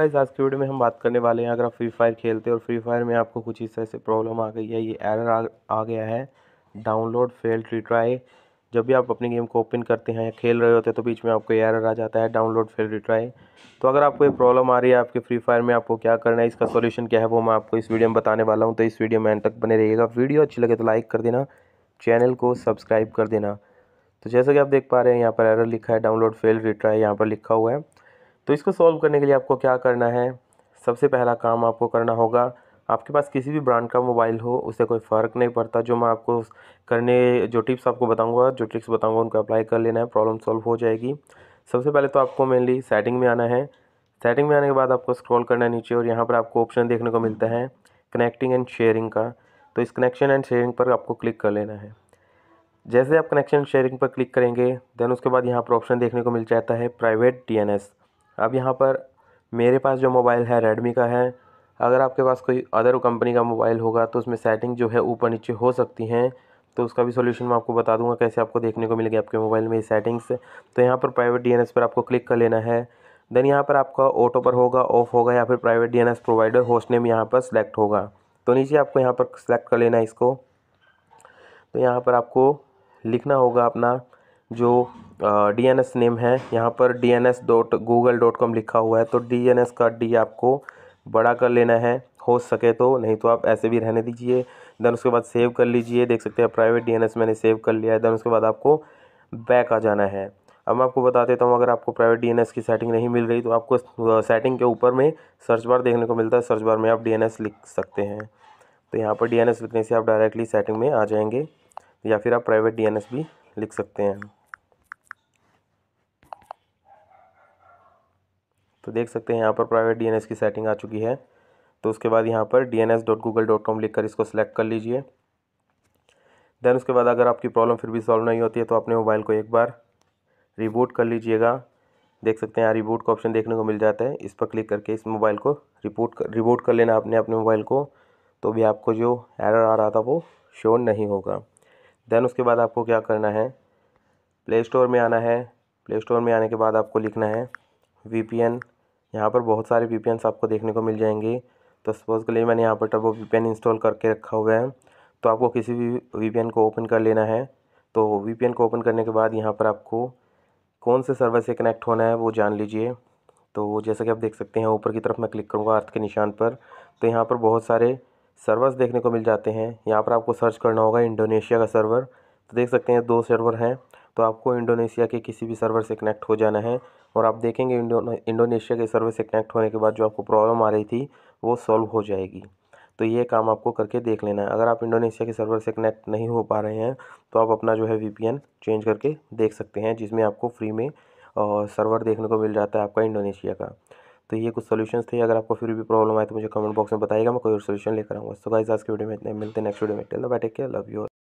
guys आज की video में हम बात करने वाले हैं अगर आप फ्री फायर खेलते हैं और फ्री फायर में आपको कुछ इस तरह से प्रॉब्लम आ गई है ये एरर आ, आ गया है डाउनलोड फेल रिट्राई जब भी आप अपनी गेम को ओपन करते हैं या खेल रहे होते हैं तो बीच में आपको एरर आ जाता है डाउनलोड फेल रिट्राई तो अगर आपको ये प्रॉब्लम आ रही है आपके फ्री फायर में आपको क्या करना है इसका सोल्यूशन क्या है वो मैं आपको इस वीडियो में बताने वाला हूँ तो इस वीडियो में एंड तक बने रहिएगा वीडियो अच्छी लगे तो लाइक कर देना चैनल को सब्सक्राइब कर देना तो जैसा कि आप देख पा रहे हैं यहाँ पर एरर लिखा है डाउनलोड फेल रिट्राई यहाँ पर लिखा हुआ है तो इसको सॉल्व करने के लिए आपको क्या करना है सबसे पहला काम आपको करना होगा आपके पास किसी भी ब्रांड का मोबाइल हो उससे कोई फ़र्क नहीं पड़ता जो मैं आपको करने जो टिप्स आपको बताऊंगा जो ट्रिक्स बताऊंगा उनको अप्लाई कर लेना है प्रॉब्लम सॉल्व हो जाएगी सबसे पहले तो आपको मेनली सेटिंग में आना है सेटिंग में आने के बाद आपको स्क्रॉल करना है नीचे और यहाँ पर आपको ऑप्शन देखने को मिलता है कनेक्टिंग एंड शेयरिंग का तो इस कनेक्शन एंड शेयरिंग पर आपको क्लिक कर लेना है जैसे आप कनेक्शन शेयरिंग पर क्लिक करेंगे देन उसके बाद यहाँ पर ऑप्शन देखने को मिल जाता है प्राइवेट डी अब यहाँ पर मेरे पास जो मोबाइल है रेडमी का है अगर आपके पास कोई अदर कंपनी का मोबाइल होगा तो उसमें सेटिंग जो है ऊपर नीचे हो सकती हैं तो उसका भी सॉल्यूशन मैं आपको बता दूंगा कैसे आपको देखने को मिलेगी आपके मोबाइल में सेटिंग्स तो यहाँ पर प्राइवेट डी पर आपको क्लिक कर लेना है देन यहाँ पर आपका ऑटो पर होगा ऑफ होगा या फिर private D provider host name यहाँ पर सिलेक्ट होगा तो नीचे आपको यहाँ पर सिलेक्ट कर लेना है इसको तो यहाँ पर आपको लिखना होगा अपना जो डी एन एस नेम है यहाँ पर D N S dot Google dot com लिखा हुआ है तो डी एन एस का डी आपको बड़ा कर लेना है हो सके तो नहीं तो आप ऐसे भी रहने दीजिए देन उसके बाद सेव कर लीजिए देख सकते हैं प्राइवेट डी एन एस मैंने सेव कर लिया है देन उसके बाद आपको बैक आ जाना है अब मैं आपको बता देता हूँ अगर आपको प्राइवेट डी एन एस की सेटिंग नहीं मिल रही तो आपको सेटिंग के ऊपर में सर्च बार देखने को मिलता है सर्च बार में आप डी एन एस लिख सकते हैं तो यहाँ पर डी एन एस लिखने से आप डायरेक्टली सेटिंग में आ जाएंगे या फिर आप प्राइवेट डी एन एस भी लिख सकते हैं तो देख सकते हैं यहाँ पर प्राइवेट डीएनएस की सेटिंग आ चुकी है तो उसके बाद यहाँ पर D N S dot dot com लिख कर इसको सेलेक्ट कर लीजिए देन उसके बाद अगर आपकी प्रॉब्लम फिर भी सॉल्व नहीं होती है तो अपने मोबाइल को एक बार रिबूट कर लीजिएगा देख सकते हैं यहाँ रिबूट का ऑप्शन देखने को मिल जाता है इस पर क्लिक करके इस मोबाइल को रिपोर्ट कर रिबूट कर लेना आपने अपने मोबाइल को तो भी आपको जो एरर आ रहा था वो शो नहीं होगा देन उसके बाद आपको क्या करना है प्ले स्टोर में आना है प्ले स्टोर में आने के बाद आपको लिखना है वी पी एन यहाँ पर बहुत सारे वी पी एन आपको देखने को मिल जाएंगे तो सपोज़ के लिए मैंने यहाँ पर turbo V P N install करके रखा हुआ है तो आपको किसी भी वी पी एन को ओपन कर लेना है तो वी पी एन को ओपन करने के बाद यहाँ पर आपको कौन से सर्वर से कनेक्ट होना है वो जान लीजिए तो जैसा कि आप देख सकते हैं ऊपर की तरफ मैं क्लिक करूँगा अर्थ के निशान पर तो यहाँ पर बहुत सारे सर्वर्स देखने को मिल जाते हैं यहाँ पर आपको सर्च करना होगा इंडोनेशिया का सर्वर तो देख सकते हैं दो सर्वर हैं तो आपको इंडोनेशिया के किसी भी सर्वर से कनेक्ट हो जाना है और आप देखेंगे इंडोनेशिया के सर्वर से कनेक्ट होने के बाद जो आपको प्रॉब्लम आ रही थी वो सॉल्व हो जाएगी तो ये काम आपको करके देख लेना है अगर आप इंडोनेशिया के सर्वर से कनेक्ट नहीं हो पा रहे हैं तो आप अपना जो है वी चेंज करके देख सकते हैं जिसमें आपको फ्री में सर्वर देखने को मिल जाता है आपका इंडोनेशिया का तो ये कुछ सोल्यूशन थे अगर आपको फिर भी प्रॉब्लम आए तो मुझे कमेंट बॉक्स में बताइएगा मैं कोई और सोल्यूशन लेकर आऊँगा सो गाइज आज के वीडियो में इतने मिलते हैं नेक्स्ट वीडियो में टेल बाय टेक के लव यू